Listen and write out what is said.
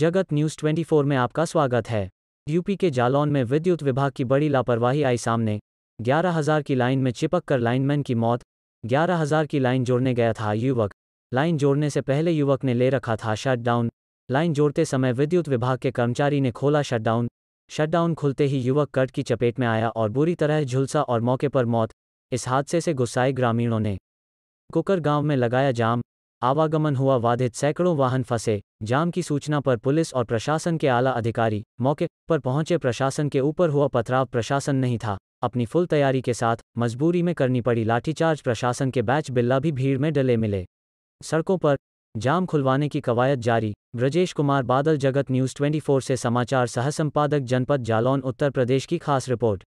जगत न्यूज 24 में आपका स्वागत है यूपी के जालौन में विद्युत विभाग की बड़ी लापरवाही आई सामने 11000 की लाइन में चिपक कर लाइनमैन की मौत 11000 की लाइन जोड़ने गया था युवक लाइन जोड़ने से पहले युवक ने ले रखा था शटडाउन लाइन जोड़ते समय विद्युत विभाग के कर्मचारी ने खोला शटडाउन शटडाउन खुलते ही युवक कट की चपेट में आया और बुरी तरह झुलसा और मौके पर मौत इस हादसे से गुस्साए ग्रामीणों ने कुकर गांव में लगाया जाम आवागमन हुआ बाधित सैकड़ों वाहन फंसे जाम की सूचना पर पुलिस और प्रशासन के आला अधिकारी मौके पर पहुंचे प्रशासन के ऊपर हुआ पथराव प्रशासन नहीं था अपनी फुल तैयारी के साथ मजबूरी में करनी पड़ी लाठीचार्ज प्रशासन के बैच बिल्ला भी भीड़ में डले मिले सड़कों पर जाम खुलवाने की कवायद जारी ब्रजेश कुमार बादल जगत न्यूज़ 24 से समाचार सहसंपादक जनपद जालौन उत्तर प्रदेश की खास रिपोर्ट